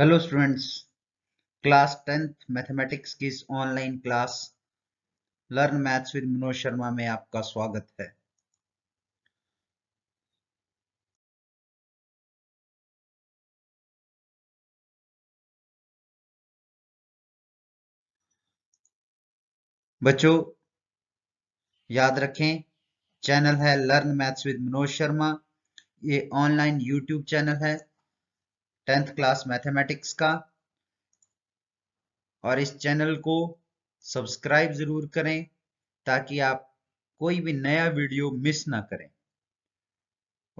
Hello students class tenth mathematics की इस online class learn maths with Manoj Sharma में आपका स्वागत है बच्चों याद रखें चैनल है learn maths with Manoj Sharma ये ऑनलाइन यूट्यूब चैनल है टेंथ क्लास मैथमेटिक्स का और इस चैनल को सब्सक्राइब ज़रूर करें ताकि आप कोई भी नया वीडियो मिस ना करें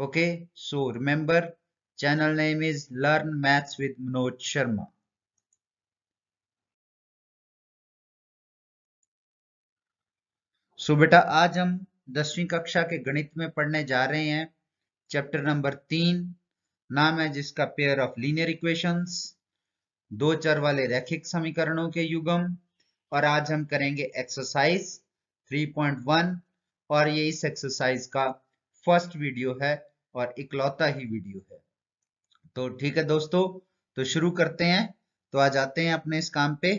okay so remember channel name is learn maths with Manoj Sharma so so, बेटा आज हम दसवीं कक्षा के गणित में पढ़ने जा रहे हैं चैप्टर नंबर तीन नाम है जिसका पेयर ऑफ लीनियर इक्वेशंस दो चर वाले रैखिक समीकरणों के युगम और आज हम करेंगे एक्सरसाइज 3.1 और ये इस एक्सरसाइज का फर्स्ट वीडियो है और इकलौता ही वीडियो है तो ठीक है दोस्तों तो शुरू करते हैं तो आ जाते हैं अपने इस काम पे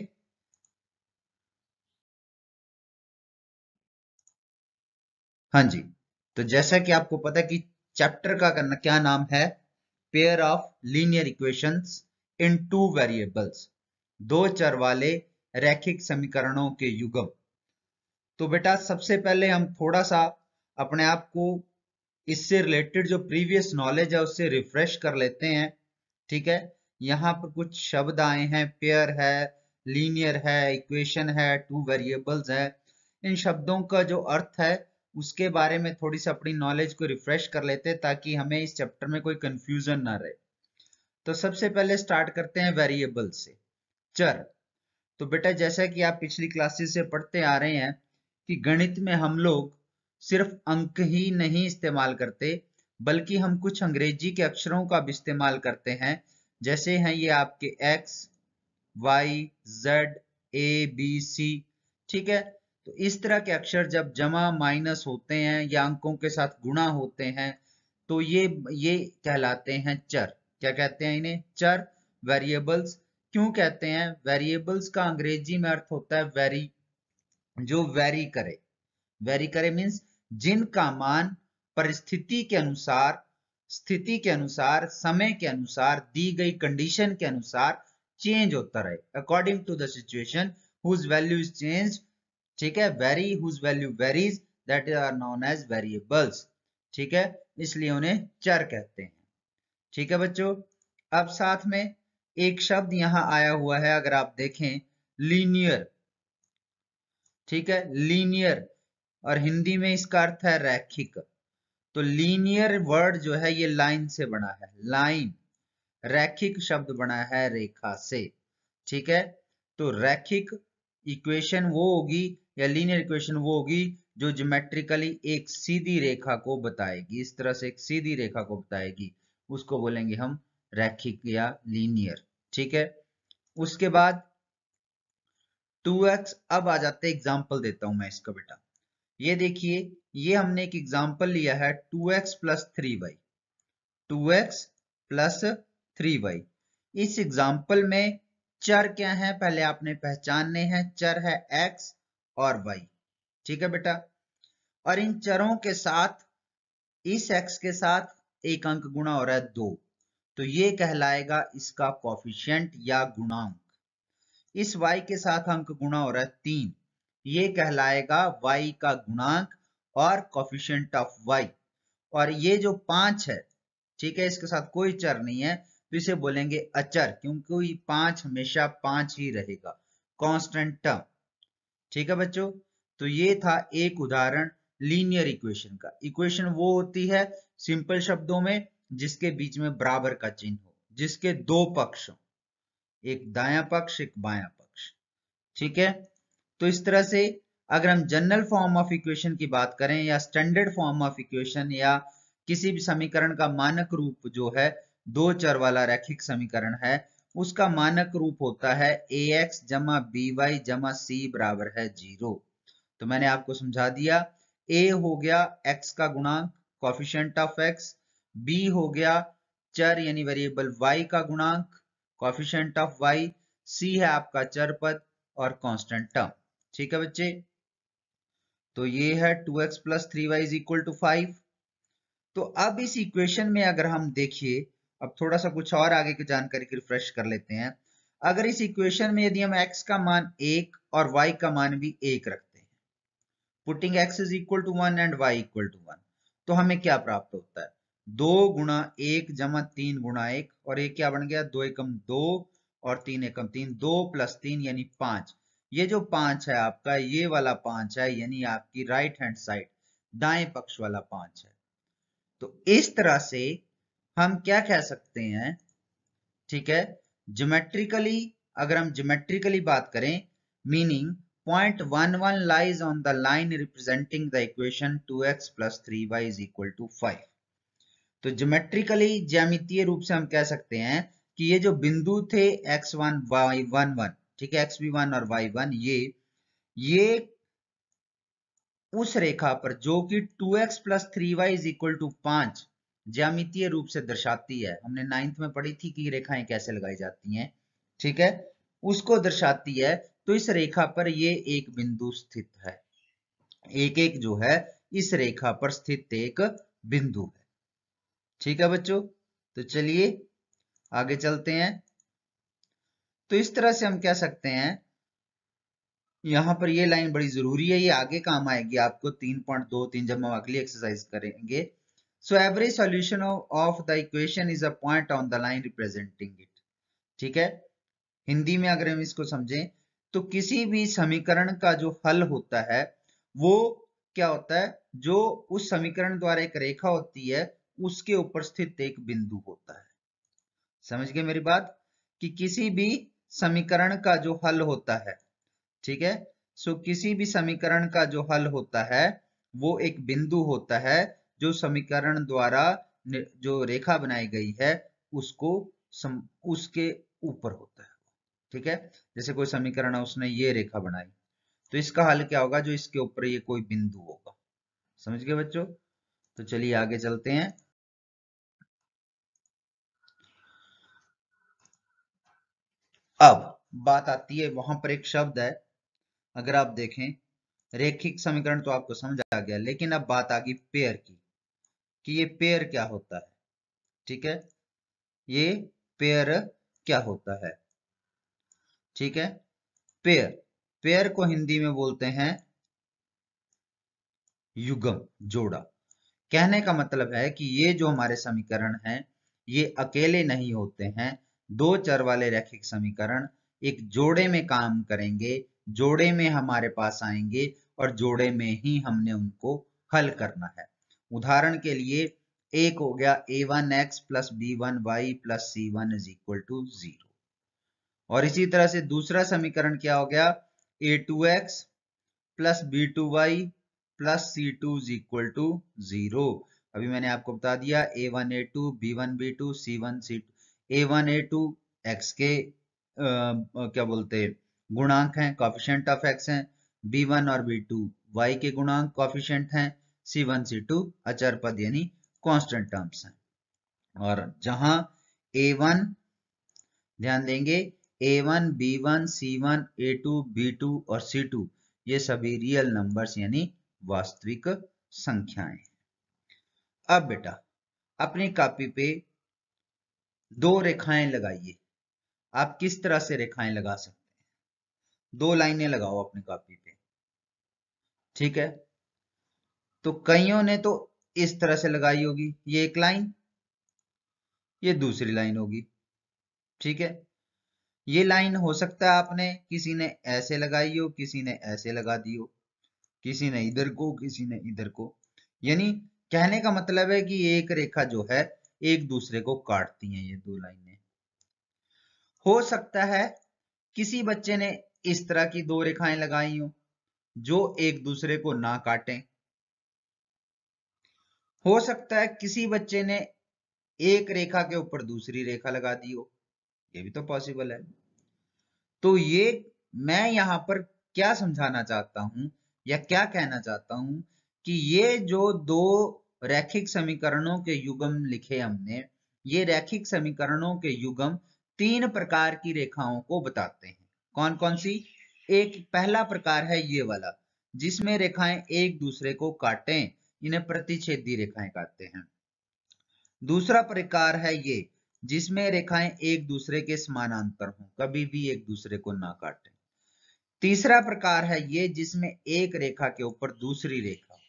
हाँ जी तो जैसा कि आपको पता है कि चैप्टर का करना क्या नाम है pair of linear equations in two variables दो चर वाले रैखिक समीकरणों के युगम तो बेटा सबसे पहले हम थोड़ा सा अपने आप को इससे रिलेटेड जो प्रीवियस नॉलेज है उससे रिफ्रेश कर लेते हैं ठीक है यहाँ पर कुछ शब्द आए हैं पेयर है लीनियर है इक्वेशन है टू वेरिएबल्स है इन शब्दों का जो अर्थ है उसके बारे में थोड़ी सी अपनी नॉलेज को रिफ्रेश कर लेते हैं ताकि हमें इस चैप्टर में कोई कंफ्यूजन ना रहे तो सबसे पहले स्टार्ट करते हैं वेरिएबल से चर तो बेटा जैसा कि आप पिछली क्लासेस से पढ़ते आ रहे हैं कि गणित में हम लोग सिर्फ अंक ही नहीं इस्तेमाल करते बल्कि हम कुछ अंग्रेजी के अक्षरों का भी इस्तेमाल करते हैं जैसे हैं ये आपके X Y Z A B C ठीक है तो इस तरह के अक्षर जब जमा माइनस होते हैं या अंकों के साथ गुणा होते हैं तो ये ये कहलाते हैं चर क्या कहते हैं इन्हें चर वेरिएबल्स क्यों कहते हैं वेरिएबल्स का अंग्रेजी में अर्थ होता है वेरी जो वेरी करे वेरी करे मीन्स जिनका मान परिस्थिति के अनुसार स्थिति के अनुसार समय के अनुसार दी गई कंडीशन के अनुसार चेंज होता रहे according to the situation whose value is changed ठीक है very whose value varies that are known as variables ठीक है इसलिए उन्हें चर कहते हैं ठीक है बच्चों अब साथ में एक शब्द यहां आया हुआ है अगर आप देखें लीनियर ठीक है लीनियर और हिंदी में इसका अर्थ है रैखिक तो लीनियर वर्ड जो है ये लाइन से बना है लाइन रैखिक शब्द बना है रेखा से ठीक है तो रैखिक इक्वेशन वो होगी या लीनियर इक्वेशन वो होगी जो जोमेट्रिकली एक सीधी रेखा को बताएगी इस तरह से एक सीधी रेखा को बताएगी उसको बोलेंगे हम रैखिक या लीनियर ठीक है उसके बाद 2x अब आ जाते हैं एग्जाम्पल देता हूं मैं इसका बेटा ये देखिए ये हमने एक एग्जाम्पल लिया है 2x X plus three Y two x plus three Y इस एग्जाम्पल में चर क्या है पहले आपने पहचानने हैं चर है x और वाई ठीक है बेटा और इन चरों के साथ इस एक्स के साथ एक अंक गुणा हो रहा है दो तो ये कहलाएगा इसका कॉफिशियंट या गुणांक इस y के साथ अंक गुणा हो रहा है तीन ये कहलाएगा y का गुणांक और कॉफिशियंट ऑफ y और ये जो पांच है ठीक है इसके साथ कोई चर नहीं है तो इसे बोलेंगे अचर क्योंकि पांच हमेशा पांच ही रहेगा कॉन्स्टेंट टर्म ठीक है बच्चों तो ये था एक उदाहरण लीनियर इक्वेशन का इक्वेशन वो होती है सिंपल शब्दों में जिसके बीच में बराबर का चिन्ह हो जिसके दो पक्ष एक दाया पक्ष एक बाया पक्ष ठीक है तो इस तरह से अगर हम जनरल फॉर्म ऑफ इक्वेशन की बात करें या स्टैंडर्ड फॉर्म ऑफ इक्वेशन या किसी भी समीकरण का मानक रूप जो है दो चर वाला रैखिक समीकरण है उसका मानक रूप होता है ए एक्स जमा बी वाई जमा सी बराबर है जीरो तो मैंने आपको समझा दिया ए हो गया एक्स का गुणांक कॉफिशियंट ऑफ एक्स बी हो गया चर यानी वेरिएबल वाई का गुणांक कॉफिशियंट ऑफ वाई सी है आपका चर पद और कॉन्स्टेंट टर्म ठीक है बच्चे तो ये है two x plus three Y is equal to five तो अब इस इक्वेशन में अगर हम देखिए अब थोड़ा सा कुछ और आगे की जानकारी की रिफ्रेश कर लेते हैं अगर इस इक्वेशन में यदि हम x का मान एक और y का मान भी एक रखते हैं putting x is equal to one and y equal to one तो हमें क्या प्राप्त होता है दो गुणा एक जमा तीन गुणा एक और एक क्या बन गया दो एकम दो और तीन एकम तीन दो प्लस तीन यानी पांच ये जो पांच है आपका ये वाला पांच है यानी आपकी राइट हैंड साइड दाएं पक्ष वाला पांच है तो इस तरह से हम क्या कह सकते हैं ठीक है ज्योमेट्रिकली अगर हम ज्योमेट्रिकली बात करें meaning point one one lies on the line representing the equation two x plus three Y is equal to five तो ज्योमेट्रिकली ज्यामितीय रूप से हम कह सकते हैं कि ये जो बिंदु थे X one Y one one ठीक है एक्स वी वन और वाई वन ये ये उस रेखा पर जो कि two x plus three Y is equal to पांच ज्यामितीय रूप से दर्शाती है हमने नाइन्थ में पढ़ी थी कि रेखाएं कैसे लगाई जाती हैं ठीक है उसको दर्शाती है तो इस रेखा पर ये एक बिंदु स्थित है एक एक जो है इस रेखा पर स्थित एक बिंदु है ठीक है बच्चों तो चलिए आगे चलते हैं तो इस तरह से हम कह सकते हैं यहाँ पर ये लाइन बड़ी जरूरी है ये आगे काम आएगी आपको तीन पॉइंट दो तीन जब हम अगली एक्सरसाइज करेंगे so every solution of the equation is a point on the line representing it ठीक है हिंदी में अगर हम इसको समझें तो किसी भी समीकरण का जो हल होता है वो क्या होता है जो उस समीकरण द्वारा एक रेखा होती है उसके ऊपर स्थित एक बिंदु होता है समझ गए मेरी बात कि किसी भी समीकरण का जो हल होता है ठीक है सो किसी भी समीकरण का जो हल होता है वो एक बिंदु होता है जो समीकरण द्वारा जो रेखा बनाई गई है उसको सम, उसके ऊपर होता है ठीक है जैसे कोई समीकरण है उसने ये रेखा बनाई तो इसका हल क्या होगा जो इसके ऊपर ये कोई बिंदु होगा समझ गए बच्चों तो चलिए आगे चलते हैं अब बात आती है वहां पर एक शब्द है अगर आप देखें रेखिक समीकरण तो आपको समझ आ गया लेकिन अब बात आ गई पेयर की कि ये पेयर क्या होता है ठीक है ये पेयर क्या होता है ठीक है पेयर पेयर को हिंदी में बोलते हैं युगम जोड़ा कहने का मतलब है कि ये जो हमारे समीकरण हैं ये अकेले नहीं होते हैं दो चर वाले रैखिक समीकरण एक जोड़े में काम करेंगे जोड़े में हमारे पास आएंगे और जोड़े में ही हमने उनको हल करना है उदाहरण के लिए एक हो गया A one X plus B one Y plus C one is equal to zero और इसी तरह से दूसरा समीकरण क्या हो गया A two x plus B two Y plus C two is equal to zero अभी मैंने आपको बता दिया A one A two B one B two C one C two A one A two X के आ, क्या बोलते गुणांक हैं कॉफिशेंट ऑफ एक्स हैं बी वन और बी टू वाई के गुणांक कॉफिशेंट हैं सी वन सी टू अचर पद यानी कांस्टेंट टर्म्स हैं और जहां ए वन ध्यान देंगे A one B one C one A two B two और सी टू ये सभी रियल नंबर्स यानी वास्तविक संख्याएं अब बेटा अपनी कॉपी पे दो रेखाएं लगाइए आप किस तरह से रेखाएं लगा सकते हैं दो लाइनें लगाओ अपनी कॉपी पे ठीक है तो कईयों ने तो इस तरह से लगाई होगी ये एक लाइन ये दूसरी लाइन होगी ठीक है ये लाइन हो सकता है आपने किसी ने ऐसे लगाई हो किसी ने ऐसे लगा दी हो किसी ने इधर को किसी ने इधर को यानी कहने का मतलब है कि एक रेखा जो है एक दूसरे को काटती है ये दो लाइनें हो सकता है किसी बच्चे ने इस तरह की दो रेखाएं लगाई हो जो एक दूसरे को ना काटें हो सकता है किसी बच्चे ने एक रेखा के ऊपर दूसरी रेखा लगा दी हो ये भी तो पॉसिबल है तो ये मैं यहां पर क्या समझाना चाहता हूं या क्या कहना चाहता हूं कि ये जो दो रैखिक समीकरणों के युगम लिखे हमने ये रैखिक समीकरणों के युगम तीन प्रकार की रेखाओं को बताते हैं कौन कौन सी एक पहला प्रकार है ये वाला जिसमें रेखाएं एक दूसरे को काटें इन्हें प्रतिच्छेदी रेखाएं कहते हैं दूसरा प्रकार है ये जिसमें रेखाएं एक दूसरे के समानांतर हों कभी भी एक दूसरे को ना काटें तीसरा प्रकार है ये जिसमें एक रेखा के ऊपर दूसरी रेखा हो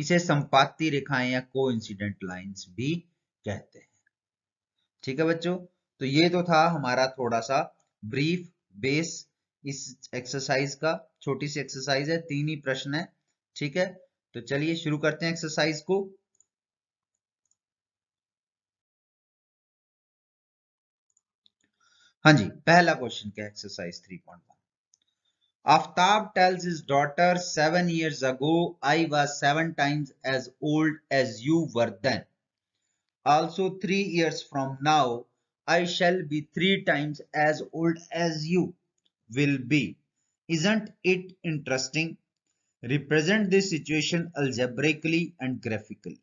इसे संपाती रेखाएं या को लाइंस भी कहते हैं ठीक है बच्चों तो ये तो था हमारा थोड़ा सा ब्रीफ बेस इस एक्सरसाइज का छोटी सी एक्सरसाइज है तीन ही प्रश्न है ठीक है तो चलिए शुरू करते हैं एक्सरसाइज को हाँ जी पहला क्वेश्चन क्या exercise 3.1 Aftab tells his daughter seven years ago I was seven times as old as you were then also three years from now I shall be three times as old as you will be isn't it interesting represent this situation algebraically and graphically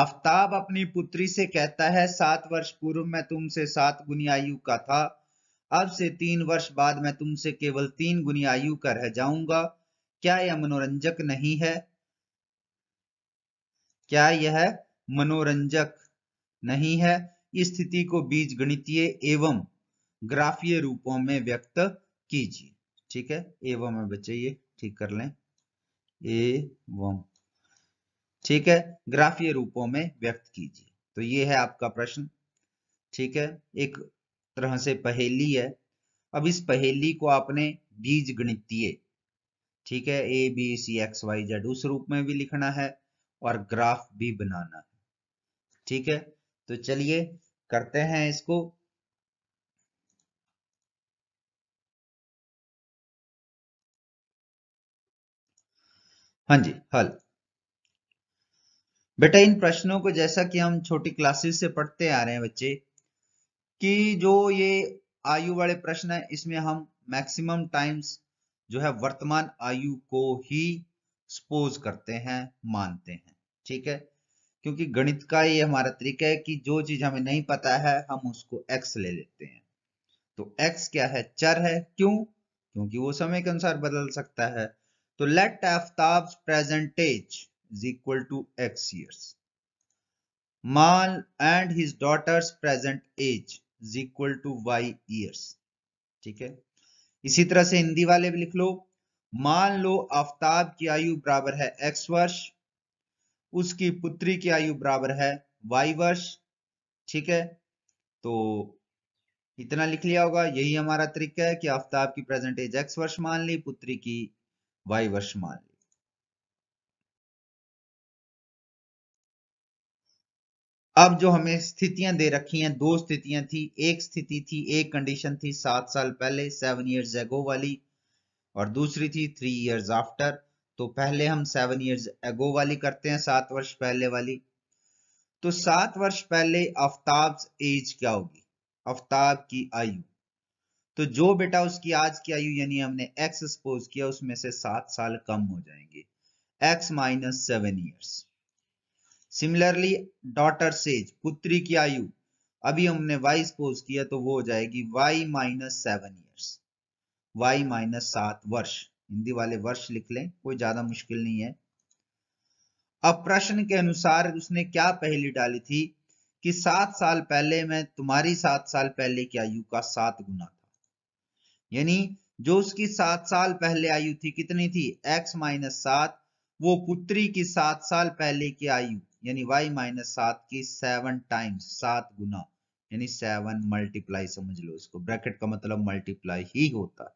Aftab अपनी पुत्री से कहता है सात वर्ष पूर्व में तुमसे सात गुनी आयु का था अब से तीन वर्ष बाद मैं तुमसे केवल तीन गुनी आयु का रह जाऊंगा क्या यह मनोरंजक नहीं है क्या यह मनोरंजक नहीं है इस स्थिति को बीज गणितीय एवं ग्राफीय रूपों में व्यक्त कीजिए ठीक है एवं बचाइए ठीक कर लें ए वम ठीक है ग्राफीय रूपों में व्यक्त कीजिए तो ये है आपका प्रश्न ठीक है एक तरह से पहेली है अब इस पहेली को आपने बीज गणितीय ठीक है A B C X Y Z उस रूप में भी लिखना है और ग्राफ भी बनाना है ठीक है तो चलिए करते हैं इसको हाँ जी हल बेटा इन प्रश्नों को जैसा कि हम छोटी क्लासेस से पढ़ते आ रहे हैं बच्चे कि जो ये आयु वाले प्रश्न है इसमें हम मैक्सिमम टाइम्स जो है वर्तमान आयु को ही सपोज करते हैं मानते हैं ठीक है क्योंकि गणित का ये हमारा तरीका है कि जो चीज हमें नहीं पता है हम उसको एक्स ले लेते हैं तो एक्स क्या है चर है क्यों क्योंकि वो समय के अनुसार बदल सकता है तो let Aftab's percentage is equal to X years माल and his daughter's present age is equal to Y years ठीक है इसी तरह से हिंदी वाले भी लिख लो मान लो आफ्ताब की आयु बराबर है एक्स वर्ष उसकी पुत्री की आयु बराबर है वाई वर्ष ठीक है तो इतना लिख लिया होगा यही हमारा तरीका है कि आफ्ताब की प्रेजेंट एज एक्स वर्ष मान ली पुत्री की वाई वर्ष मान ली अब जो हमें स्थितियां दे रखी हैं दो स्थितियां थी एक स्थिति थी एक कंडीशन थी सात साल पहले सेवन ईयर्स एगो वाली और दूसरी थी थ्री ईयर्स आफ्टर तो पहले हम सेवन ईयर्स एगो वाली करते हैं सात वर्ष पहले वाली तो सात वर्ष पहले आफ्ताब एज क्या होगी आफ्ताब की आयु तो जो बेटा उसकी आज की आयु यानी हमने एक्स सपोज किया उसमें से सात साल कम हो जाएंगे X minus seven years similarly daughter's पुत्री की आयु अभी हमने वाई सपोज किया तो वो हो जाएगी Y minus seven years Y minus सात वर्ष हिंदी वाले वर्ष लिख लें कोई ज्यादा मुश्किल नहीं है अब प्रश्न के अनुसार उसने क्या पहली डाली थी कि सात साल पहले मैं तुम्हारी सात साल पहले की आयु का सात गुना यानी जो उसकी सात साल पहले आयु थी कितनी थी x माइनस सात वो पुत्री की सात साल पहले की आयु यानी y माइनस सात की सेवन टाइम्स सात गुना यानी सेवन मल्टीप्लाई समझ लो इसको ब्रैकेट का मतलब मल्टीप्लाई ही होता है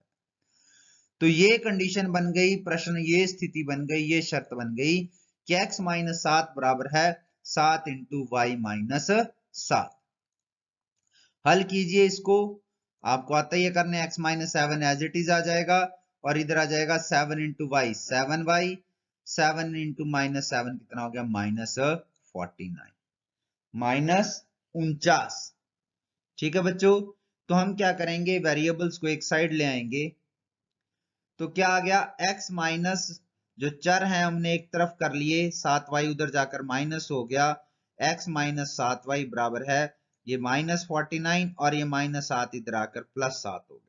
तो ये कंडीशन बन गई प्रश्न ये स्थिति बन गई ये शर्त बन गई कि x माइनस सात बराबर है सात इंटू वाई माइनस सात हल कीजिए इसको आपको आता ही है करने x minus seven as it is आ जाएगा और इधर आ जाएगा seven into Y seven Y seven into minus seven कितना हो गया माइनस फोर्टी नाइन माइनस उनचास ठीक है बच्चों तो हम क्या करेंगे वेरिएबल्स को एक साइड ले आएंगे तो क्या आ गया x माइनस जो चर है हमने एक तरफ कर लिए सात वाई उधर जाकर माइनस हो गया x माइनस सात वाई बराबर है ये माइनस फोर्टी नाइन और ये माइनस सात इधर आकर प्लस सात हो गया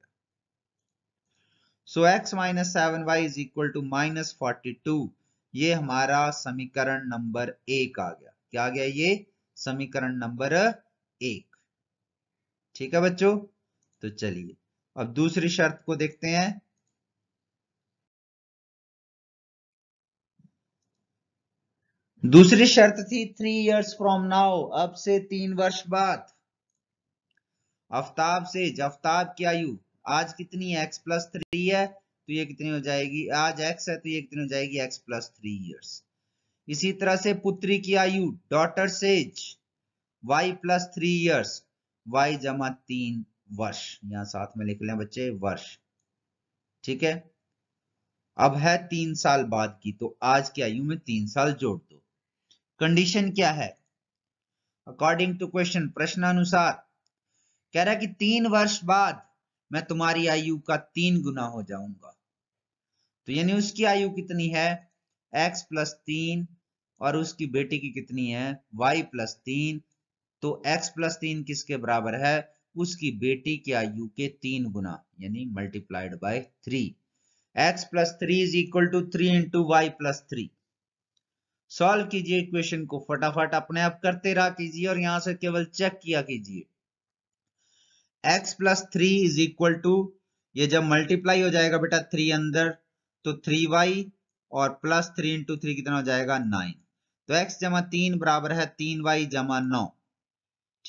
so X minus seven Y is equal to minus forty two ये हमारा समीकरण नंबर एक आ गया क्या आ गया ये समीकरण नंबर एक ठीक है बच्चों तो चलिए अब दूसरी शर्त को देखते हैं दूसरी शर्त थी थ्री इयर्स फ्रॉम नाउ अब से तीन वर्ष बाद अफ्ताब से जफ्ताब की आयु आज कितनी एक्स प्लस थ्री है तो ये कितनी हो जाएगी आज एक्स है तो ये कितनी हो जाएगी एक्स प्लस थ्री ईयर्स इसी तरह से पुत्री की आयु daughter's Y plus three years Y जमा तीन वर्ष यहां साथ में लिख लें बच्चे वर्ष ठीक है अब है तीन साल बाद की तो आज की आयु में तीन साल जोड़ कंडीशन क्या है अकॉर्डिंग टू क्वेश्चन प्रश्नानुसार कह रहा है कि तीन वर्ष बाद मैं तुम्हारी आयु का तीन गुना हो जाऊंगा तो यानी उसकी आयु कितनी है x प्लस तीन और उसकी बेटी की कितनी है y प्लस तीन तो x प्लस तीन किसके बराबर है उसकी बेटी की आयु के तीन गुना यानी multiplied by three x plus three is equal to three into y plus three solve कीजिए इक्वेशन को फटाफट अपने आप करते रहा कीजिए और यहां से केवल चेक किया कीजिए x plus three is equal to ये जब मल्टीप्लाई हो जाएगा बेटा थ्री अंदर तो थ्री वाई और प्लस थ्री इंटू थ्री कितना हो जाएगा नाइन तो x जमा तीन बराबर है तीन वाई जमा नौ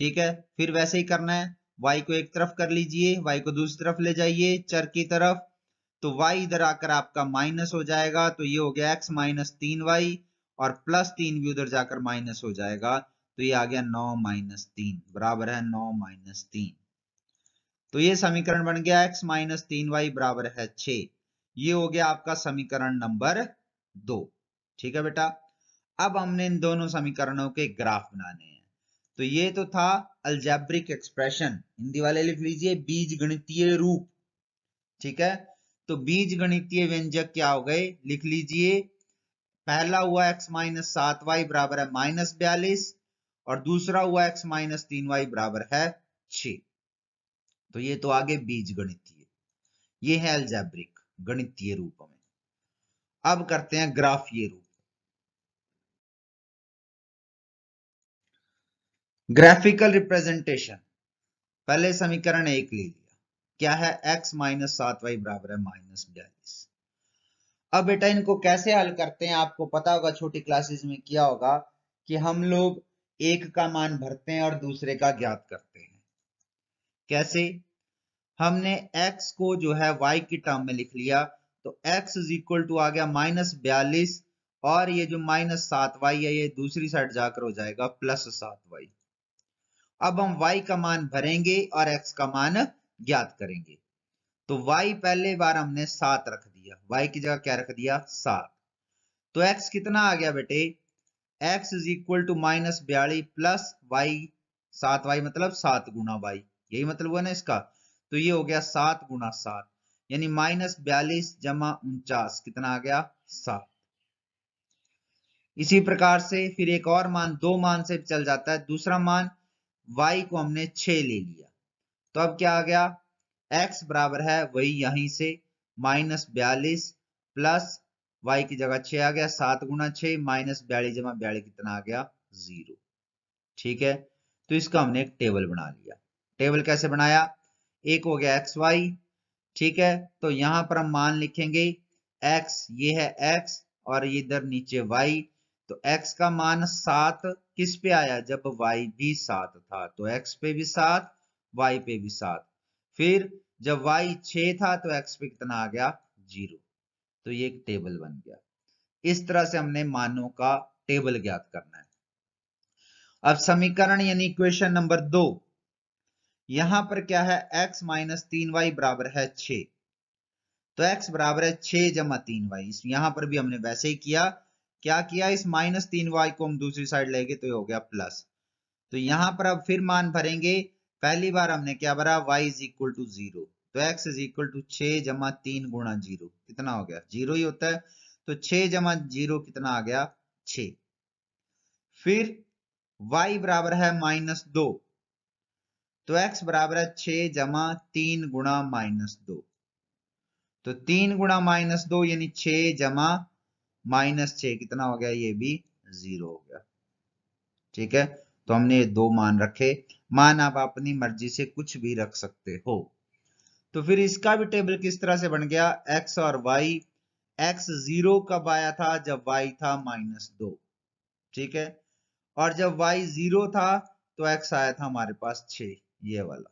ठीक है फिर वैसे ही करना है y को एक तरफ कर लीजिए y को दूसरी तरफ ले जाइए चर की तरफ तो y इधर आकर आपका माइनस हो जाएगा तो ये हो गया x माइनस तीन वाई और प्लस तीन भी उधर जाकर माइनस हो जाएगा तो ये आ गया नौ माइनस तीन बराबर है नौ माइनस तीन तो ये समीकरण बन गया x माइनस तीन वाई बराबर है छ ये हो गया आपका समीकरण नंबर दो ठीक है बेटा अब हमने इन दोनों समीकरणों के ग्राफ बनाने हैं तो ये तो था अल्जेब्रिक एक्सप्रेशन हिंदी वाले लिख लीजिए बीज गणितीय रूप ठीक है तो बीज गणितीय व्यंजक क्या हो गए लिख लीजिए पहला हुआ x माइनस सात वाई बराबर है माइनस बयालीस और दूसरा हुआ x माइनस तीन वाई बराबर है छ तो ये तो आगे बीज गणितीय ये है अल्जैब्रिक गणितीय रूप में अब करते हैं ग्राफीय रूप ग्राफिकल रिप्रेजेंटेशन पहले समीकरण एक ले लिया क्या है x माइनस सात वाई बराबर है माइनस बयालीस अब बेटा इनको कैसे हल करते हैं आपको पता होगा छोटी क्लासेस में किया होगा कि हम लोग एक का मान भरते हैं और दूसरे का ज्ञात करते हैं कैसे हमने x को जो है y की टर्म में लिख लिया तो x इज इक्वल टू आ गया माइनस बयालीस और ये जो माइनस सात वाई है ये दूसरी साइड जाकर हो जाएगा प्लस सात वाई अब हम y का मान भरेंगे और x का मान ज्ञात करेंगे तो y पहले बार हमने सात रख दिया वाई की जगह क्या रख दिया सात तो एक्स कितना आ गया बेटे x is equal to minus बयालीस प्लस वाई सात वाई मतलब सात गुना वाई यही मतलब हुआ ना इसका तो ये हो गया सात गुना सात यानी माइनस बयालीस जमा उनचास कितना आ गया सात इसी प्रकार से फिर एक और मान दो मान से चल जाता है दूसरा मान y को हमने छ ले लिया तो अब क्या आ गया x बराबर है वही यहीं से माइनस बयालीस प्लस वाई की जगह छह आ गया सात गुना छह माइनस बयालीस जमा बयालीस कितना आ गया जीरो ठीक है तो इसका हमने एक टेबल बना लिया टेबल कैसे बनाया एक हो गया एक्स वाई ठीक है तो यहां पर हम मान लिखेंगे एक्स ये है एक्स और इधर नीचे वाई तो एक्स का मान सात किस पे आया जब वाई भी सात था तो एक्स पे भी सात वाई पे भी सात फिर जब y 6 था तो x पे कितना आ गया जीरो तो ये एक टेबल बन गया इस तरह से हमने मानों का टेबल ज्ञात करना है अब समीकरण यानी इक्वेशन नंबर दो यहां पर क्या है x माइनस तीन वाई बराबर है छ तो x बराबर है छ जमा तीन वाई यहां पर भी हमने वैसे ही किया क्या किया इस माइनस तीन वाई को हम दूसरी साइड लेंगे तो ये हो गया प्लस तो यहां पर अब फिर मान भरेंगे पहली बार हमने क्या भरा y is equal to zero तो एक्स इज इक्वल टू छ जमा तीन गुणा जीरो कितना हो गया जीरो ही होता है तो छ जमा जीरो कितना आ गया छ फिर y बराबर है माइनस दो तो x बराबर है छ जमा तीन गुणा माइनस दो तो तीन गुणा माइनस दो यानी छ जमा माइनस छ कितना हो गया ये भी जीरो हो गया ठीक है तो हमने ये दो मान रखे मान आप अपनी मर्जी से कुछ भी रख सकते हो तो फिर इसका भी टेबल किस तरह से बन गया एक्स और वाई एक्स जीरो कब आया था जब वाई था माइनस दो ठीक है और जब वाई जीरो था तो एक्स आया था हमारे पास छ ये वाला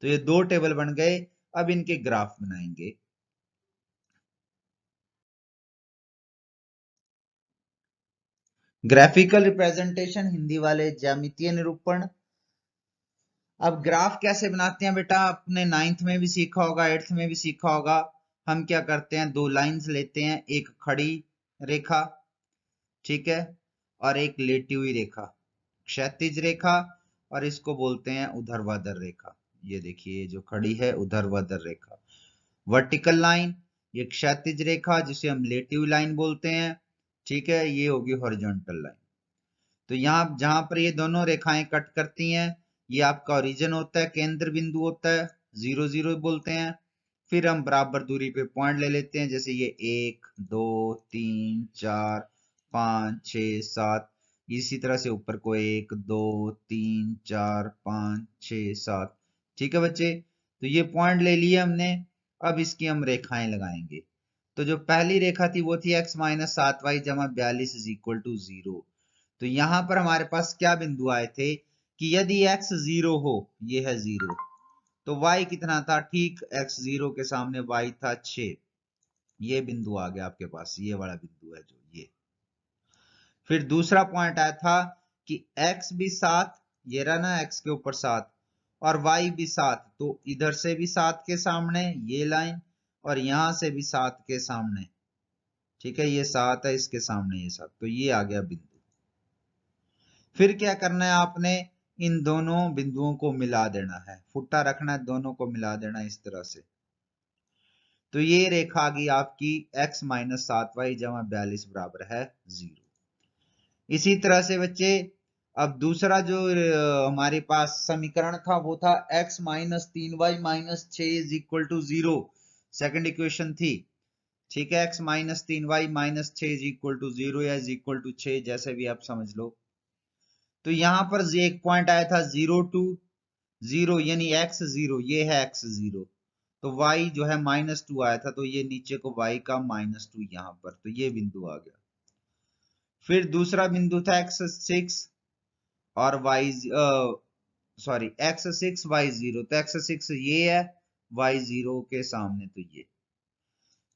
तो ये दो टेबल बन गए अब इनके ग्राफ बनाएंगे ग्राफिकल रिप्रेजेंटेशन हिंदी वाले ज्यामितीय निरूपण अब ग्राफ कैसे बनाते हैं बेटा आपने नाइन्थ में भी सीखा होगा एट्थ में भी सीखा होगा हम क्या करते हैं दो लाइंस लेते हैं एक खड़ी रेखा ठीक है और एक लेटी हुई रेखा क्षैतिज रेखा और इसको बोलते हैं उधरवाधर रेखा ये देखिए जो खड़ी है उधरवाधर रेखा वर्टिकल लाइन ये क्षैतिज रेखा जिसे हम लेटी हुई लाइन बोलते हैं ठीक है ये होगी हॉरिजॉन्टल लाइन तो यहाँ जहां पर ये दोनों रेखाएं कट करती हैं ये आपका ओरिजिन होता है केंद्र बिंदु होता है जीरो जीरो बोलते हैं फिर हम बराबर दूरी पे पॉइंट ले लेते हैं जैसे ये एक दो तीन चार पांच छ सात इसी तरह से ऊपर को एक दो तीन चार पांच छ सात ठीक है बच्चे तो ये पॉइंट ले लिए हमने अब इसकी हम रेखाएं लगाएंगे तो जो पहली रेखा थी वो थी x माइनस सात वाई जमा बयालीस इज इक्वल टू जीरो तो यहां पर हमारे पास क्या बिंदु आए थे कि यदि x जीरो हो ये है जीरो तो y कितना था ठीक x जीरो के सामने y था छ ये बिंदु आ गया आपके पास ये वाला बिंदु है जो ये फिर दूसरा पॉइंट आया था कि x भी सात ये रहा ना x के ऊपर सात और y भी सात तो इधर से भी सात के सामने ये लाइन और यहां से भी सात के सामने ठीक है ये सात है इसके सामने ये सात तो ये आ गया बिंदु फिर क्या करना है आपने इन दोनों बिंदुओं को मिला देना है फुट्टा रखना है दोनों को मिला देना इस तरह से तो ये रेखा आ गई आपकी x माइनस सात वाई जमा बयालीस बराबर है जीरो इसी तरह से बच्चे अब दूसरा जो हमारे पास समीकरण था वो था x माइनस तीन वाई माइनस छ is equal to zero second equation थी ठीक है x माइनस तीन वाई माइनस छ इज इक्वल टू जीरो या इज इक्वल टू छ जैसे भी आप समझ लो तो यहां पर एक पॉइंट आया था जीरो टू जीरो यानी एक्स जीरो ये है एक्स जीरो तो y जो है माइनस टू आया था तो ये नीचे को y का माइनस टू यहां पर तो ये बिंदु आ गया फिर दूसरा बिंदु था एक्स सिक्स और y sorry x six y zero तो एक्स सिक्स ये है वाई जीरो के सामने तो ये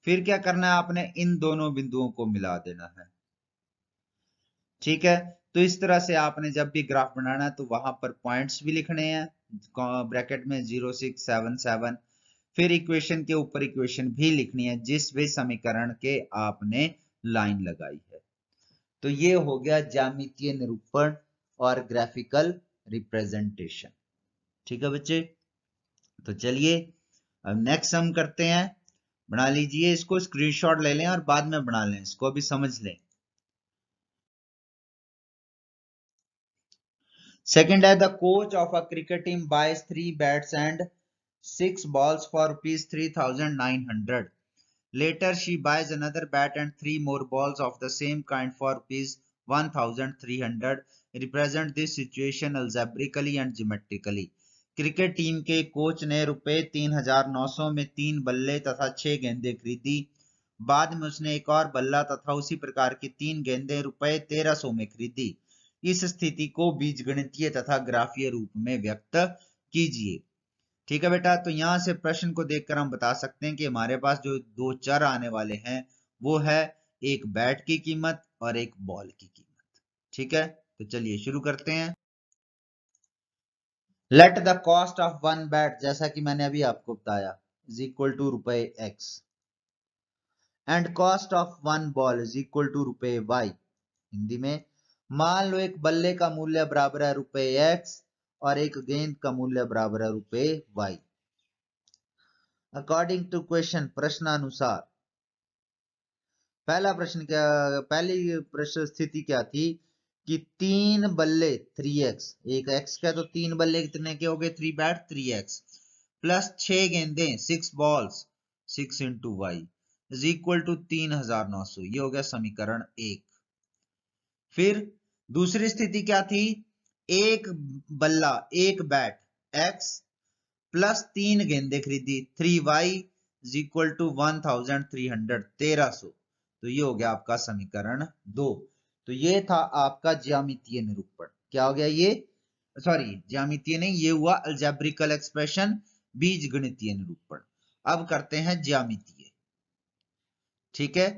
फिर क्या करना है आपने इन दोनों बिंदुओं को मिला देना है ठीक है तो इस तरह से आपने जब भी ग्राफ बनाना है तो वहां पर पॉइंट्स भी लिखने हैं ब्रैकेट में जीरो सिक्स सेवन सेवन फिर इक्वेशन के ऊपर इक्वेशन भी लिखनी है जिस भी समीकरण के आपने लाइन लगाई है तो ये हो गया जामितीय निरूपण और ग्राफिकल रिप्रेजेंटेशन ठीक है बच्चे तो चलिए अब नेक्स्ट हम करते हैं बना लीजिए इसको स्क्रीनशॉट ले लें और बाद में बना लें इसको भी समझ लें सेकंड है the coach of a cricket team buys three bats and six balls for rupees three thousand nine hundred later she buys another bat and three more balls of the same kind for rupees one thousand three hundred represent this situation algebraically and geometrically cricket team के coach ने रुपए तीन हजार नौ सौ में तीन बल्ले तथा छह गेंदे खरीदी बाद में उसने एक और बल्ला तथा उसी प्रकार की तीन गेंदे रुपए तेरह सौ में खरीदी इस स्थिति को बीजगणितीय तथा ग्राफीय रूप में व्यक्त कीजिए ठीक है बेटा तो यहाँ से प्रश्न को देखकर हम बता सकते हैं कि हमारे पास जो दो चर आने वाले हैं वो है एक बैट की कीमत और एक बॉल की कीमत ठीक है तो चलिए शुरू करते हैं let the cost of one bat जैसा कि मैंने अभी आपको बताया इज इक्वल टू रुपए x and cost of one ball is equal to रुपए वाई हिंदी में मान लो एक बल्ले का मूल्य बराबर है रुपए एक्स और एक गेंद का मूल्य बराबर है रुपए वाई अकॉर्डिंग टू क्वेश्चन प्रश्न अनुसार पहला प्रश्न क्या पहली प्रश्न स्थिति क्या थी कि तीन बल्ले थ्री एक्स एक एक्स का तो तीन बल्ले कितने के हो गए three bat three x plus छ गेंदे six balls six into y is equal to तीन हजार नौ सौ ये हो गया समीकरण एक फिर दूसरी स्थिति क्या थी एक बल्ला एक बैट एक्स प्लस तीन गेंदे खरीदी three Y is equal to one thousand three hundred तेरह सो तो ये हो गया आपका समीकरण दो तो ये था आपका ज्यामितीय निरूपण क्या हो गया ये सॉरी ज्यामितीय नहीं ये हुआ अल्जेब्रिकल एक्सप्रेशन बीज गणितीय निरूपण अब करते हैं ज्यामितीय ठीक है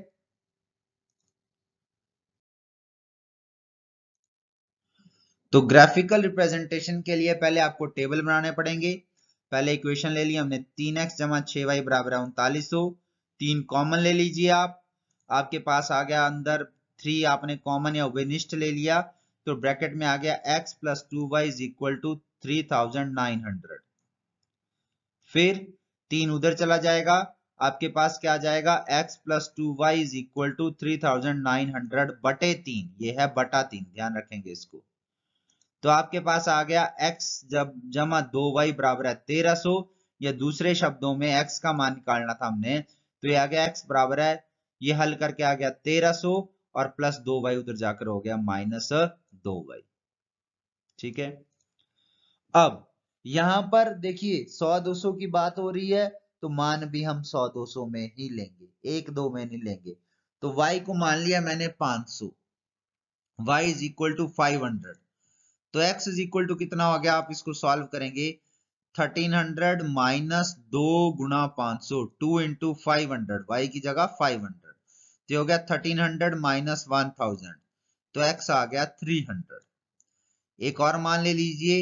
तो ग्राफिकल रिप्रेजेंटेशन के लिए पहले आपको टेबल बनाने पड़ेंगे पहले इक्वेशन ले ली हमने तीन एक्स जमा छह वाई बराबर है उनतालीस सौ तीन कॉमन ले लीजिए आप आपके पास आ गया अंदर थ्री आपने कॉमन या वेनिस्ट ले लिया तो ब्रैकेट में आ गया x plus two y is equal to three thousand nine hundred फिर तीन उधर चला जाएगा आपके पास क्या आ जाएगा x plus two y is equal to three thousand nine hundred बटे तीन ये है बटा तीन ध्यान रखेंगे इसको तो आपके पास आ गया x जब जमा दो वाई बराबर है तेरह सो या दूसरे शब्दों में x का मान निकालना था हमने तो ये आ गया x बराबर है ये हल करके आ गया तेरह सो और प्लस दो वाई उधर जाकर हो गया माइनस दो वाई ठीक है अब यहां पर देखिए सौ दो सौ की बात हो रही है तो मान भी हम सौ दो सौ में ही लेंगे एक दो में नहीं लेंगे तो y को मान लिया मैंने 500 y is equal to five hundred तो x इज इक्वल टू कितना हो गया आप इसको सॉल्व करेंगे 1300 माइनस दो गुना पांच सौ two into five hundred y की जगह फाइव हंड्रेड तो हो गया 1300 हंड्रेड माइनस वन थाउजेंड तो x आ गया 300 एक और मान ले लीजिए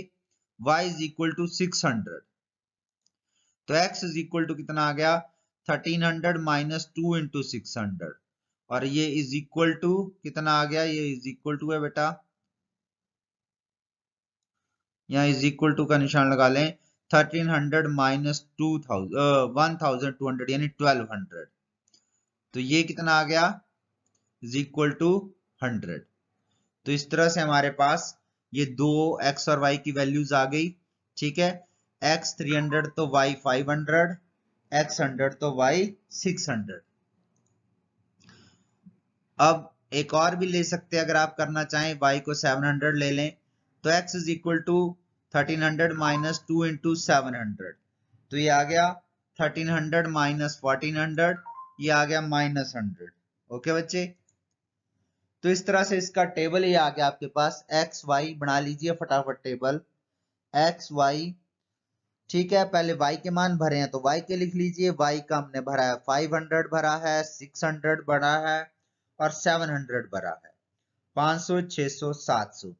y is equal to six तो x इज इक्वल टू कितना आ गया 1300 hundred minus two into six और ये इज इक्वल टू कितना आ गया ये इज इक्वल टू है बेटा यहाँ इज इक्वल टू का निशान लगा लें thirteen hundred minus two thousand one thousand two hundred यानी ट्वेल्व हंड्रेड तो ये कितना आ गया इज इक्वल टू हंड्रेड तो इस तरह से हमारे पास ये दो एक्स और वाई की वैल्यूज आ गई ठीक है एक्स थ्री हंड्रेड तो y five hundred x hundred तो वाई सिक्स हंड्रेड अब एक और भी ले सकते हैं अगर आप करना चाहें वाई को सेवन हंड्रेड ले लें तो x is equal to thirteen hundred minus two into seven hundred तो ये आ गया thirteen hundred minus fourteen hundred ये आ गया माइनस हंड्रेड ओके बच्चे तो इस तरह से इसका टेबल ये आ गया आपके पास एक्स वाई बना लीजिए फटाफट टेबल एक्स वाई ठीक है पहले y के मान भरे हैं तो y के लिख लीजिए y का हमने भरा है 500 भरा है 600 भरा है और 700 भरा है 500 600 700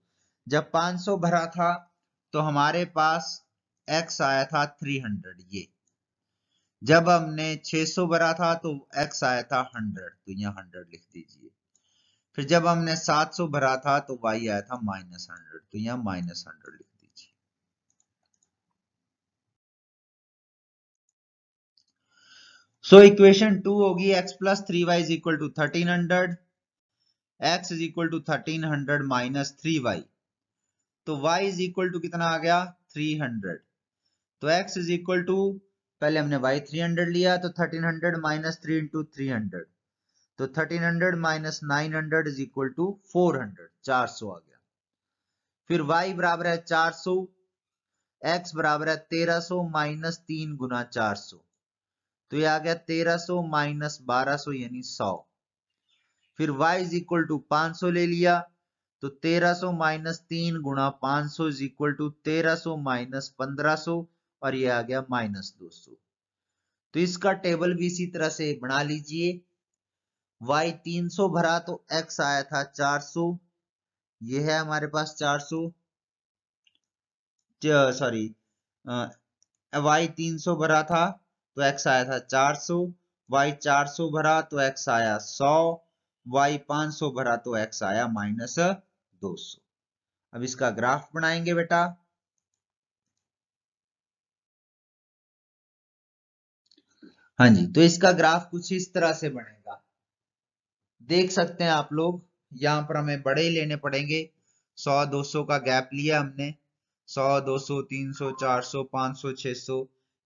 जब 500 भरा था तो हमारे पास x आया था 300 ये जब हमने 600 भरा था तो x आया था 100 तो यहाँ 100 लिख दीजिए फिर जब हमने 700 भरा था तो y आया था माइनस हंड्रेड तो यहाँ माइनस हंड्रेड लिख दीजिए सो इक्वेशन टू होगी x plus three Y is equal to thirteen hundred x is equal to thirteen hundred minus three y तो y इज इक्वल टू कितना आ गया 300 तो x इज इक्वल टू पहले हमने y 300 लिया तो 1300 hundred minus three into three hundred तो 1300 hundred minus nine hundred is equal to four hundred चार सौ आ गया फिर y बराबर है 400 x बराबर है 1300 सो माइनस तीन गुना चार तो ये आ गया 1300 सो माइनस बारह यानी 100 फिर y इज इक्वल टू पांच ले लिया तो 1300 माइनस तीन गुणा पांच सौ इज इक्वल टू तेरह सो माइनस पंद्रह सो और ये आ गया माइनस दो तो इसका टेबल भी इसी तरह से बना लीजिए y 300 भरा तो x आया था 400 ये है हमारे पास 400 सॉरी y 300 भरा था तो x आया था 400 y 400 भरा तो x आया 100 y 500 भरा तो x आया माइनस 200 अब इसका ग्राफ बनाएंगे बेटा हाँ जी तो इसका ग्राफ कुछ इस तरह से बनेगा देख सकते हैं आप लोग यहाँ पर हमें बड़े ही लेने पड़ेंगे 100 200 का गैप लिया हमने 100 200 300 400 500 600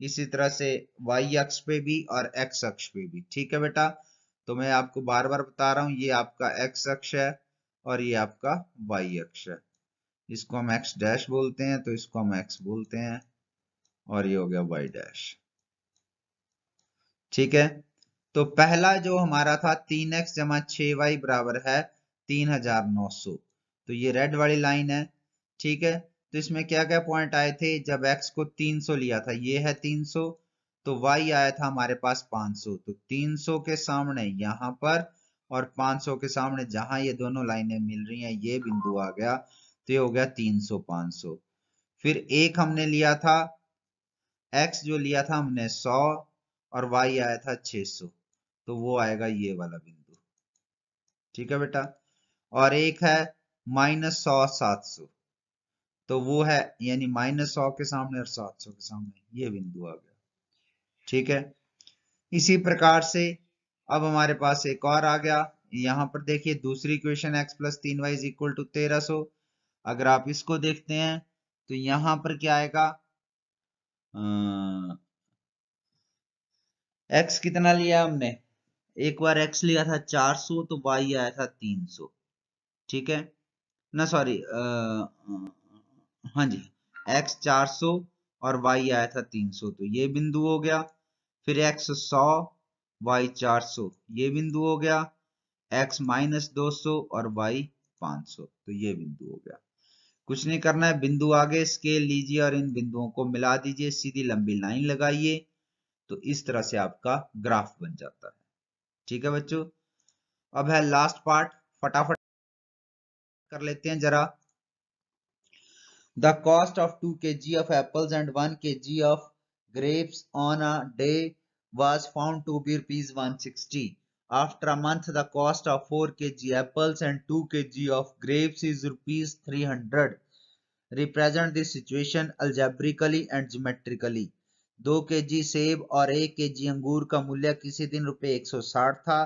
इसी तरह से वाई अक्ष पे भी और एक्स अक्ष पे भी ठीक है बेटा तो मैं आपको बार बार बता रहा हूं ये आपका एक्स अक्ष है और ये आपका वाई अक्ष है इसको हम एक्स डैश बोलते हैं तो इसको हम एक्स बोलते हैं और ये हो गया वाई डैश ठीक है तो पहला जो हमारा था तीन एक्स जमा छ वाई बराबर है तीन हजार नौ सौ तो ये रेड वाली लाइन है ठीक है तो इसमें क्या क्या पॉइंट आए थे जब x को 300 लिया था ये है 300 तो y आया था हमारे पास 500 तो 300 के सामने यहां पर और 500 के सामने जहां ये दोनों लाइनें मिल रही हैं ये बिंदु आ गया तो ये हो गया 300 500 फिर एक हमने लिया था x जो लिया था हमने 100 और y आया था 600 तो वो आएगा ये वाला बिंदु ठीक है बेटा और एक है माइनस सौ सात तो वो है यानी माइनस सौ के सामने और सात सौ के सामने ये बिंदु आ गया ठीक है इसी प्रकार से अब हमारे पास एक और आ गया यहाँ पर देखिए दूसरी इक्वेशन एक्स प्लस तीन वाई इज इक्वल टू तेरह सो अगर आप इसको देखते हैं तो यहां पर क्या आएगा एक्स कितना लिया हमने एक बार एक्स लिया था चार सो तो वाई आया था तीन सो ठीक है ना सॉरी हाँ जी एक्स चार सो और वाई आया था तीन सो तो ये बिंदु हो गया फिर एक्स सौ वाई 400 ये बिंदु हो गया एक्स माइनस दो और वाई 500 तो ये बिंदु हो गया कुछ नहीं करना है बिंदु आगे स्केल लीजिए और इन बिंदुओं को मिला दीजिए सीधी लंबी लाइन लगाइए तो इस तरह से आपका ग्राफ बन जाता है ठीक है बच्चों अब है लास्ट पार्ट फटाफट कर लेते हैं जरा the cost of two K G of apples and one K G of grapes on a day was found to be rupees 160. After a month, the cost of 4 kg apples and 2 kg of grapes is rupees 300. Represent the situation algebraically and geometrically. 2 kg सेब और 1 kg अंगूर का मूल्य किसी दिन रुपये 160 था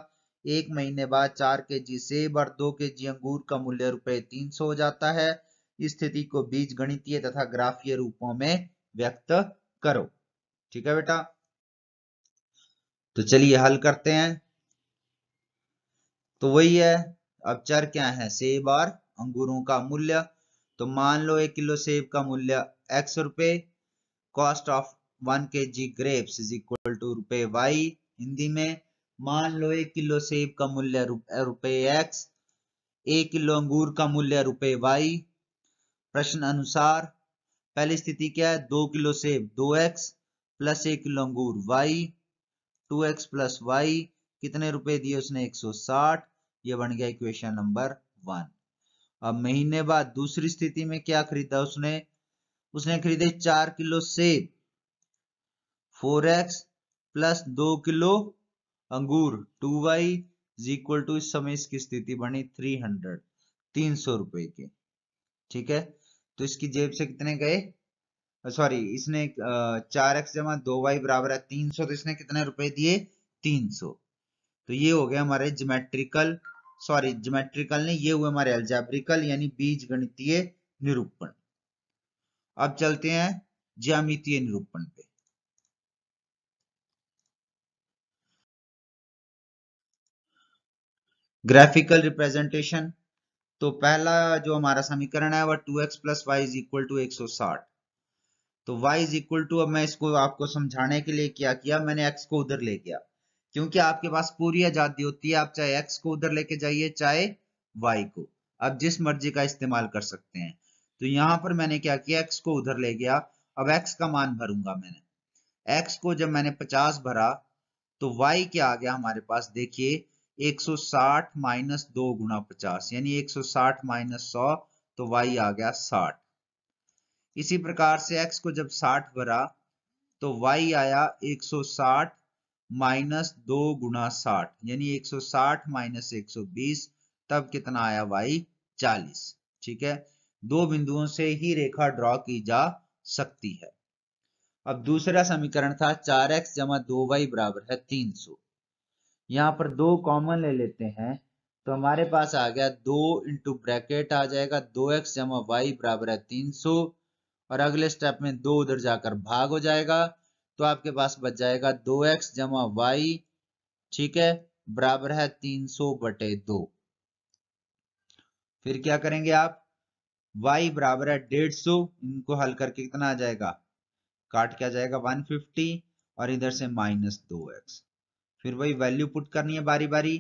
एक महीने बाद 4 kg सेब और 2 kg अंगूर का मूल्य रुपये 300 हो जाता है स्थिति को बीज गणितीय तथा ग्राफीय रूपों में व्यक्त करो ठीक है बेटा तो चलिए हल करते हैं तो वही है अब चर क्या है सेब और अंगूरों का मूल्य तो मान लो एक किलो सेब का मूल्य एक्स रुपए cost of one K G grapes is equal to रुपए वाई हिंदी में मान लो एक किलो सेब का मूल्य रुपए एक्स एक किलो अंगूर का मूल्य रुपए वाई प्रश्न अनुसार पहली स्थिति क्या है दो किलो सेब दो एक्स प्लस एक किलो अंगूर y two x plus y कितने रुपए दिए उसने 160 ये बन गया इक्वेशन नंबर वन अब महीने बाद दूसरी स्थिति में क्या खरीदा उसने उसने खरीदे चार किलो सेब फोर एक्स प्लस दो किलो अंगूर two y is equal to इस समय इसकी स्थिति बनी थ्री हंड्रेड तीन सौ रुपए के ठीक है तो इसकी जेब से कितने गए सॉरी इसने चार एक्स जमा दो वाई बराबर है तीन सौ तो इसने कितने रुपए दिए तीन सौ तो ये हो गया हमारे जोमेट्रिकल सॉरी जोमेट्रिकल ने ये हुए हमारे एल्जेब्रिकल यानी बीज गणितीय निरूपण अब चलते हैं ज्यामितीय निरूपण पे ग्राफिकल रिप्रेजेंटेशन तो पहला जो हमारा समीकरण है वह two x plus y is equal to एक सौ साठ तो y इज इक्वल टू अब मैं इसको आपको समझाने के लिए क्या किया मैंने x को उधर ले गया क्योंकि आपके पास पूरी आजादी होती है आप चाहे x को उधर लेके जाइए चाहे y को अब जिस मर्जी का इस्तेमाल कर सकते हैं तो यहां पर मैंने क्या किया x को उधर ले गया अब x का मान भरूंगा मैंने x को जब मैंने 50 भरा तो y क्या आ गया हमारे पास देखिए 160 माइनस दो गुना पचास यानी 160 माइनस सौ तो y आ गया साठ इसी प्रकार से x को जब 60 भरा तो y आया 160 माइनस दो गुना साठ यानी 160 माइनस एक तब कितना आया y 40 ठीक है दो बिंदुओं से ही रेखा ड्रॉ की जा सकती है अब दूसरा समीकरण था 4x एक्स जमा दो वाई बराबर है 300 यहां पर दो कॉमन ले लेते हैं तो हमारे पास आ गया दो इंटू ब्रैकेट आ जाएगा दो एक्स जमा वाई बराबर है तीन सौ और अगले स्टेप में दो उधर जाकर भाग हो जाएगा तो आपके पास बच जाएगा दो एक्स जमा वाई ठीक है बराबर है तीन सौ बटे दो फिर क्या करेंगे आप वाई बराबर है डेढ़ सौ इनको हल करके कितना आ जाएगा काट के आ जाएगा फिफ्टी और इधर से माइनस दो एक्स फिर वही वैल्यू पुट करनी है बारी बारी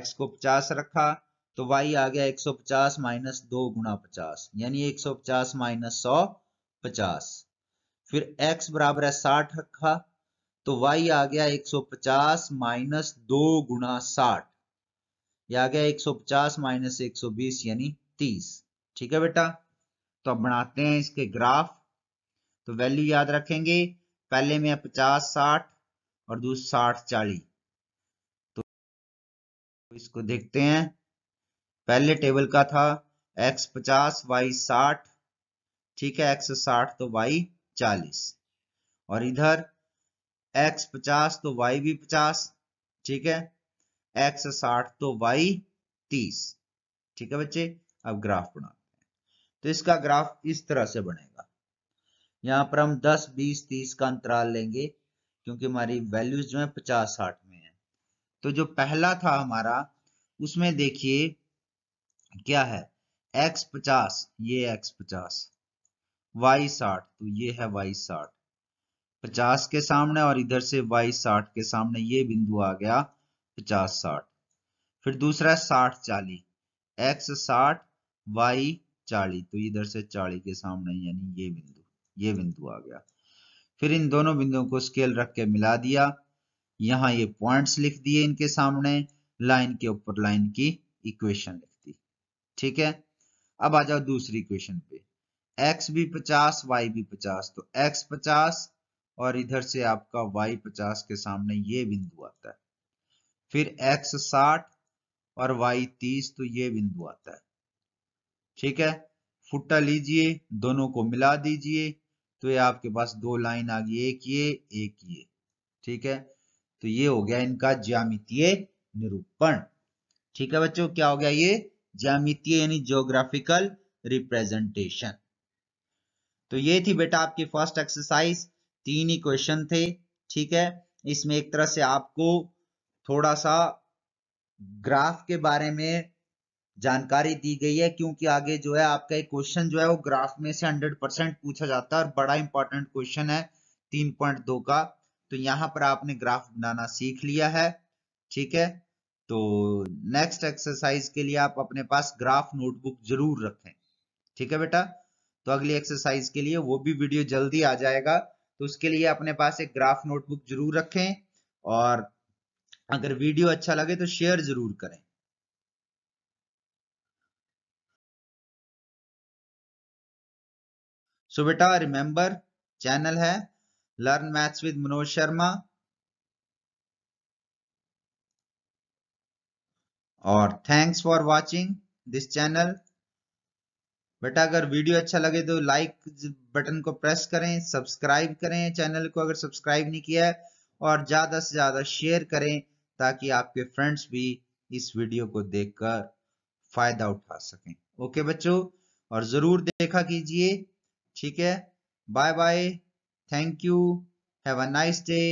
एक्स को पचास रखा तो वाई आ गया एक सौ पचास माइनस दो गुना पचास यानी एक सौ पचास माइनस सौ पचास फिर x बराबर है साठ रखा तो y आ गया 150 माइनस दो गुना साठ यह आ गया 150 माइनस एक यानी 30 ठीक है बेटा तो अब बनाते हैं इसके ग्राफ तो वैल्यू याद रखेंगे पहले में पचास साठ और दूसरा साठ चालीस तो इसको देखते हैं पहले टेबल का था x 50 y ठीक है एक्स साठ तो वाई चालीस और इधर एक्स पचास तो वाई भी पचास ठीक है एक्स साठ तो वाई तीस ठीक है बच्चे अब ग्राफ बनाते हैं तो इसका ग्राफ इस तरह से बनेगा यहां पर हम 10, 20, 30 का अंतराल लेंगे क्योंकि हमारी वैल्यूज जो है 50, 60 में है तो जो पहला था हमारा उसमें देखिए क्या है x 50 ये x 50 वाई साठ तो ये है वाई साठ पचास के सामने और इधर से वाई साठ के सामने ये बिंदु आ गया पचास साठ फिर दूसरा है साठ चालीस एक्स साठ वाई चालीस तो इधर से चालीस के सामने यानी ये बिंदु ये बिंदु आ गया फिर इन दोनों बिंदुओं को स्केल रख के मिला दिया यहां ये पॉइंट्स लिख दिए इनके सामने लाइन के ऊपर लाइन की इक्वेशन लिख दी ठीक है अब आ जाओ दूसरी इक्वेशन पे एक्स भी पचास वाई भी पचास तो एक्स पचास और इधर से आपका वाई पचास के सामने ये बिंदु आता है फिर एक्स साठ और वाई तीस तो ये बिंदु आता है ठीक है फुट्टा लीजिए दोनों को मिला दीजिए तो ये आपके पास दो लाइन आ गई एक ये एक ये ठीक है तो ये हो गया इनका ज्यामितीय निरूपण ठीक है बच्चों क्या हो गया ये ज्यामितीय यानी ज्योग्राफिकल रिप्रेजेंटेशन तो ये थी बेटा आपकी फर्स्ट एक्सरसाइज तीन ही क्वेश्चन थे ठीक है इसमें एक तरह से आपको थोड़ा सा ग्राफ के बारे में जानकारी दी गई है क्योंकि आगे जो है आपका एक क्वेश्चन जो है वो ग्राफ में से 100 परसेंट पूछा जाता है और बड़ा इंपॉर्टेंट क्वेश्चन है 3.2 का तो यहाँ पर आपने ग्राफ बनाना सीख लिया है ठीक है तो नेक्स्ट एक्सरसाइज के लिए आप अपने पास ग्राफ नोटबुक जरूर रखें ठीक है बेटा तो अगली एक्सरसाइज के लिए वो भी वीडियो जल्दी आ जाएगा तो उसके लिए अपने पास एक ग्राफ नोटबुक जरूर रखें और अगर वीडियो अच्छा लगे तो शेयर जरूर करें सो बेटा रिमेंबर चैनल है learn maths with Manoj Sharma और thanks for watching this channel बेटा अगर वीडियो अच्छा लगे तो लाइक बटन को प्रेस करें सब्सक्राइब करें चैनल को अगर सब्सक्राइब नहीं किया है और ज़्यादा से ज़्यादा शेयर करें ताकि आपके फ्रेंड्स भी इस वीडियो को देखकर फ़ायदा उठा सकें ओके बच्चों और ज़रूर देखा कीजिए ठीक है bye bye thank you have a nice day